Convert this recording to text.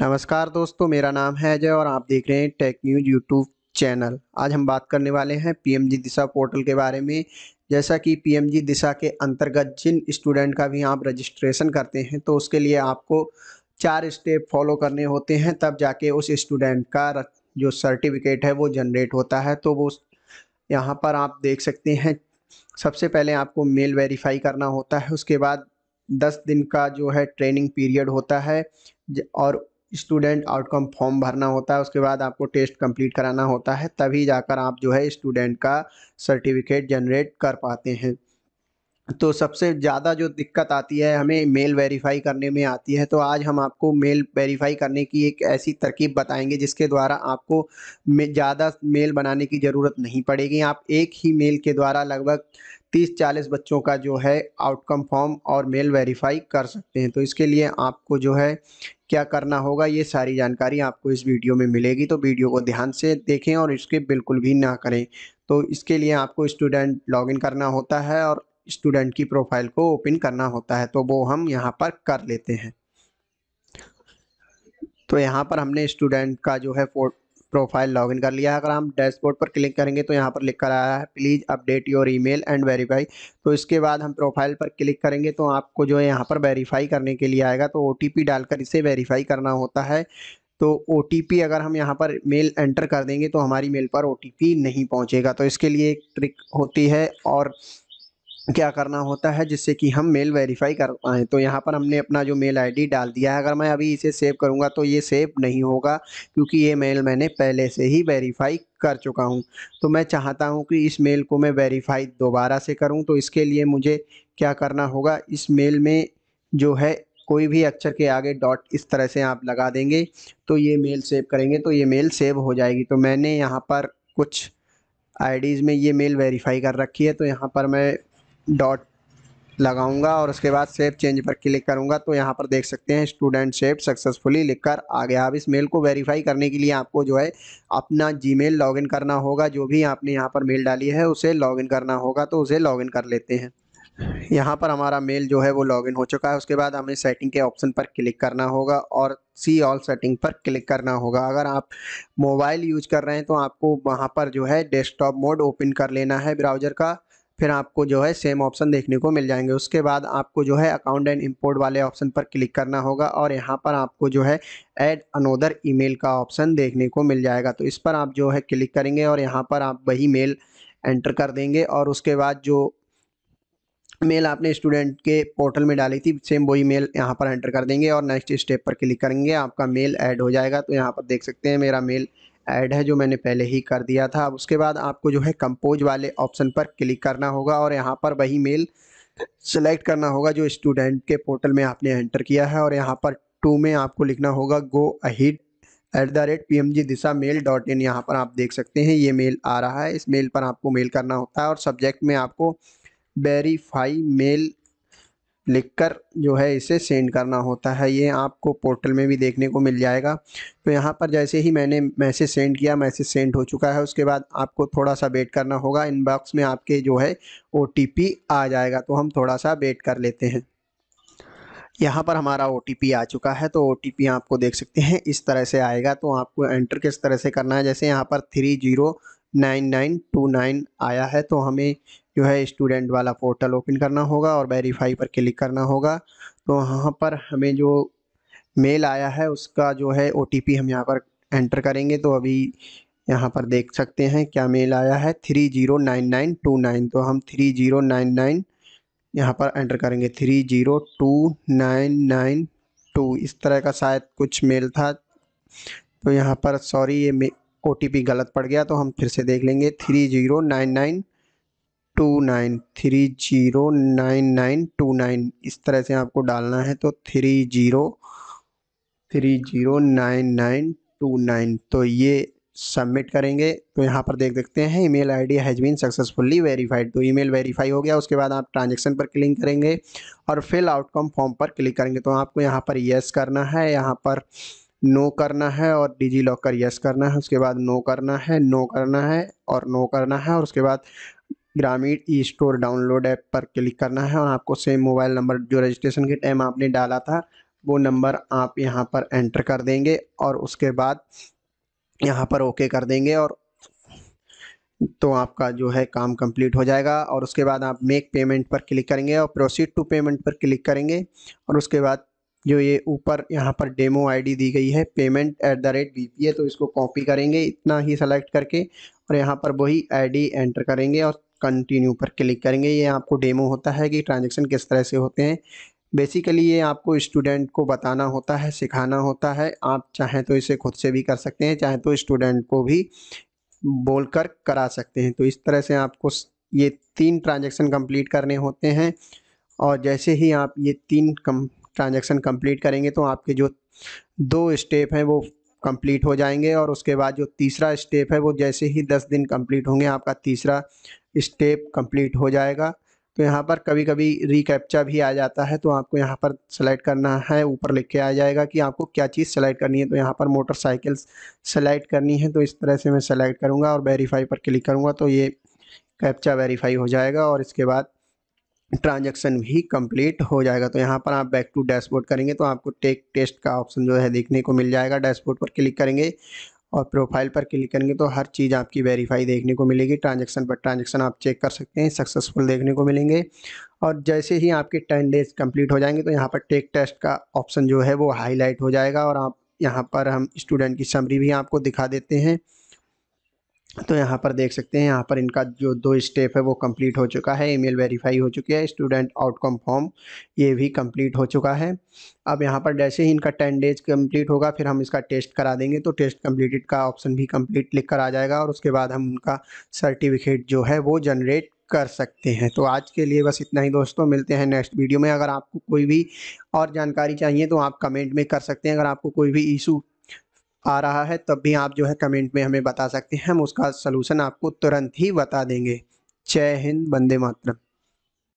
नमस्कार दोस्तों मेरा नाम है अजय और आप देख रहे हैं टेक न्यूज यूट्यूब चैनल आज हम बात करने वाले हैं पीएमजी दिशा पोर्टल के बारे में जैसा कि पीएमजी दिशा के अंतर्गत जिन स्टूडेंट का भी आप रजिस्ट्रेशन करते हैं तो उसके लिए आपको चार स्टेप फॉलो करने होते हैं तब जाके उस स्टूडेंट का जो सर्टिफिकेट है वो जनरेट होता है तो वो यहाँ पर आप देख सकते हैं सबसे पहले आपको मेल वेरीफाई करना होता है उसके बाद दस दिन का जो है ट्रेनिंग पीरियड होता है और स्टूडेंट आउटकम फॉर्म भरना होता है उसके बाद आपको टेस्ट कंप्लीट कराना होता है तभी जाकर आप जो है स्टूडेंट का सर्टिफिकेट जनरेट कर पाते हैं तो सबसे ज़्यादा जो दिक्कत आती है हमें मेल वेरीफाई करने में आती है तो आज हम आपको मेल वेरीफाई करने की एक ऐसी तरकीब बताएंगे जिसके द्वारा आपको ज़्यादा मेल बनाने की ज़रूरत नहीं पड़ेगी आप एक ही मेल के द्वारा लगभग तीस चालीस बच्चों का जो है आउटकम फॉर्म और मेल वेरीफाई कर सकते हैं तो इसके लिए आपको जो है क्या करना होगा ये सारी जानकारी आपको इस वीडियो में मिलेगी तो वीडियो को ध्यान से देखें और इसके बिल्कुल भी ना करें तो इसके लिए आपको स्टूडेंट लॉगिन करना होता है और स्टूडेंट की प्रोफाइल को ओपन करना होता है तो वो हम यहाँ पर कर लेते हैं तो यहाँ पर हमने स्टूडेंट का जो है प्रोफाइल लॉगिन कर लिया है अगर हम डैशबोर्ड पर क्लिक करेंगे तो यहाँ पर लिख कर आया है please update your email and verify तो इसके बाद हम प्रोफाइल पर क्लिक करेंगे तो आपको जो है यहाँ पर वेरीफाई करने के लिए आएगा तो ओ डालकर इसे वेरीफाई करना होता है तो ओ अगर हम यहाँ पर मेल एंटर कर देंगे तो हमारी मेल पर ओ नहीं पहुँचेगा तो इसके लिए एक ट्रिक होती है और क्या करना होता है जिससे कि हम मेल वेरीफाई कर पाएँ तो यहाँ पर हमने अपना जो मेल आईडी डाल दिया है अगर मैं अभी इसे सेव करूँगा तो ये सेव नहीं होगा क्योंकि ये मेल मैंने पहले से ही वेरीफाई कर चुका हूँ तो मैं चाहता हूँ कि इस मेल को मैं वेरीफाई दोबारा से करूँ तो इसके लिए मुझे क्या करना होगा इस मेल में जो है कोई भी अक्षर के आगे डॉट इस तरह से आप लगा देंगे तो ये मेल सेव करेंगे तो ये मेल सेव हो जाएगी तो मैंने यहाँ पर कुछ आईडीज़ में ये मेल वेरीफाई कर रखी है तो यहाँ पर मैं डॉट लगाऊंगा और उसके बाद सेव चेंज पर क्लिक करूंगा तो यहाँ पर देख सकते हैं स्टूडेंट सेव सक्सेसफुली लिखकर आ गया अब इस मेल को वेरीफाई करने के लिए आपको जो है अपना जीमेल लॉगिन करना होगा जो भी आपने यहाँ पर मेल डाली है उसे लॉगिन करना होगा तो उसे लॉगिन कर लेते हैं यहाँ पर हमारा मेल जो है वो लॉगिन हो चुका है उसके बाद हमें सेटिंग के ऑप्शन पर क्लिक करना होगा और सी ऑल सेटिंग पर क्लिक करना होगा अगर आप मोबाइल यूज कर रहे हैं तो आपको वहाँ पर जो है डेस्कटॉप मोड ओपन कर लेना है ब्राउज़र का फिर आपको जो है सेम ऑप्शन देखने को मिल जाएंगे उसके बाद आपको जो है अकाउंट एंड इम्पोर्ट वाले ऑप्शन पर क्लिक करना होगा और यहाँ पर आपको जो है ऐड अनोदर ईमेल का ऑप्शन देखने को मिल जाएगा तो इस पर आप जो है क्लिक करेंगे और यहाँ पर आप वही मेल एंटर कर देंगे और उसके बाद जो मेल आपने स्टूडेंट के पोर्टल में डाली थी सेम वही मेल यहाँ पर एंटर कर देंगे और नेक्स्ट स्टेप पर क्लिक करेंगे आपका मेल ऐड हो जाएगा तो यहाँ पर देख सकते हैं मेरा मेल ऐड है जो मैंने पहले ही कर दिया था अब उसके बाद आपको जो है कंपोज वाले ऑप्शन पर क्लिक करना होगा और यहाँ पर वही मेल सेलेक्ट करना होगा जो स्टूडेंट के पोर्टल में आपने एंटर किया है और यहाँ पर टू में आपको लिखना होगा go ahead at the rate P M G Disha mail dot in यहाँ पर आप देख सकते हैं ये मेल आ रहा है इस मेल पर आपको मेल करना होता है और सब्जेक्ट में आपको वेरीफाई मेल लिखकर जो है इसे सेंड करना होता है ये आपको पोर्टल में भी देखने को मिल जाएगा तो यहाँ पर जैसे ही मैंने मैसेज सेंड किया मैसेज सेंड हो चुका है उसके बाद आपको थोड़ा सा वेट करना होगा इनबॉक्स में आपके जो है ओ आ जाएगा तो हम थोड़ा सा वेट कर लेते हैं यहाँ पर हमारा ओ आ चुका है तो ओ आपको देख सकते हैं इस तरह से आएगा तो आपको एंटर किस तरह से करना है जैसे यहाँ पर three zero nine nine two nine आया है तो हमें जो है स्टूडेंट वाला पोर्टल ओपन करना होगा और वेरीफाई पर क्लिक करना होगा तो वहाँ पर हमें जो मेल आया है उसका जो है ओ हम यहाँ पर एंटर करेंगे तो अभी यहाँ पर देख सकते हैं क्या मेल आया है three zero nine nine two nine तो हम थ्री जीरो नाइन नाइन यहाँ पर एंटर करेंगे three zero two nine nine two इस तरह का शायद कुछ मेल था तो यहाँ पर सॉरी ये ओ गलत पड़ गया तो हम फिर से देख लेंगे three zero nine nine two nine three zero nine nine two nine इस तरह से आपको डालना है तो three zero three zero nine nine two nine तो ये सबमिट करेंगे तो यहाँ पर देख सकते हैं email ID has been successfully verified तो ईमेल वेरीफाई हो गया उसके बाद आप ट्रांजैक्शन पर क्लिक करेंगे और फिल आउटकम फॉर्म पर क्लिक करेंगे तो आपको यहाँ पर यस करना है यहाँ पर नो करना है और डिजी लॉकर यस करना है उसके बाद नो करना है नो करना है और नो करना है और उसके बाद Gramin e store download app पर क्लिक करना है और आपको सेम मोबाइल नंबर जो रजिस्ट्रेशन के टाइम आपने डाला था वो नंबर आप यहाँ पर एंटर कर देंगे और उसके बाद यहाँ पर ओके कर देंगे और तो आपका जो है काम कंप्लीट हो जाएगा और उसके बाद आप मेक पेमेंट पर क्लिक करेंगे और प्रोसीड टू पेमेंट पर क्लिक करेंगे और उसके बाद जो ये ऊपर यहाँ पर डेमो आईडी दी गई है payment at the rate B P A तो इसको कॉपी करेंगे इतना ही सेलेक्ट करके और यहाँ पर वही आईडी एंटर करेंगे और कंटिन्यू पर क्लिक करेंगे ये आपको डेमो होता है कि ट्रांजेक्शन किस तरह से होते हैं बेसिकली ये आपको स्टूडेंट को बताना होता है सिखाना होता है आप चाहें तो इसे खुद से भी कर सकते हैं चाहे तो स्टूडेंट को भी बोल कर करा सकते हैं तो इस तरह से आपको ये तीन ट्रांजेक्शन कंप्लीट करने होते हैं और जैसे ही आप ये तीन कम ट्रांजेक्शन कम्प्लीट करेंगे तो आपके जो दो स्टेप हैं वो कंप्लीट हो जाएंगे और उसके बाद जो तीसरा स्टेप है वो जैसे ही दस दिन कंप्लीट होंगे आपका तीसरा स्टेप कंप्लीट हो जाएगा तो यहाँ पर कभी कभी रिकैप्चा भी आ जाता है तो आपको यहाँ पर सेलेक्ट करना है ऊपर लिख के आ जाएगा कि आपको क्या चीज़ सेलेक्ट करनी है तो यहाँ पर मोटरसाइकिल सेलेक्ट करनी है तो इस तरह से मैं सेलेक्ट करूँगा और वेरीफाई पर क्लिक करूँगा तो ये कैप्चा वेरीफाई हो जाएगा और इसके बाद ट्रांजेक्शन भी कंप्लीट हो जाएगा तो यहाँ पर आप बैक टू डैशबोर्ड करेंगे तो आपको टेक टेस्ट का ऑप्शन जो है देखने को मिल जाएगा डैशबोर्ड पर क्लिक करेंगे और प्रोफाइल पर क्लिक करेंगे तो हर चीज़ आपकी वेरीफाई देखने को मिलेगी ट्रांजेक्शन पर ट्रांजेक्शन आप चेक कर सकते हैं सक्सेसफुल देखने को मिलेंगे और जैसे ही आपके टेन डेज कंप्लीट हो जाएंगे तो यहाँ पर टेक टेस्ट का ऑप्शन जो है वो हाईलाइट हो जाएगा और आप यहाँ पर हम स्टूडेंट की समरी भी आपको दिखा देते हैं तो यहाँ पर देख सकते हैं यहाँ पर इनका जो दो स्टेप है वो कंप्लीट हो चुका है ईमेल वेरीफाई हो चुकी है स्टूडेंट आउटकम फॉर्म ये भी कंप्लीट हो चुका है अब यहाँ पर जैसे ही इनका टेन डेज कंप्लीट होगा फिर हम इसका टेस्ट करा देंगे तो टेस्ट कंप्लीटेड का ऑप्शन भी कंप्लीट लिख कर आ जाएगा और उसके बाद हम उनका सर्टिफिकेट जो है वो जनरेट कर सकते हैं तो आज के लिए बस इतना ही दोस्तों मिलते हैं नेक्स्ट वीडियो में अगर आपको कोई भी और जानकारी चाहिए तो आप कमेंट में कर सकते हैं अगर आपको कोई भी इशू आ रहा है तब भी आप जो है कमेंट में हमें बता सकते हैं हम उसका सलूशन आपको तुरंत ही बता देंगे जय हिंद बंदे मातरम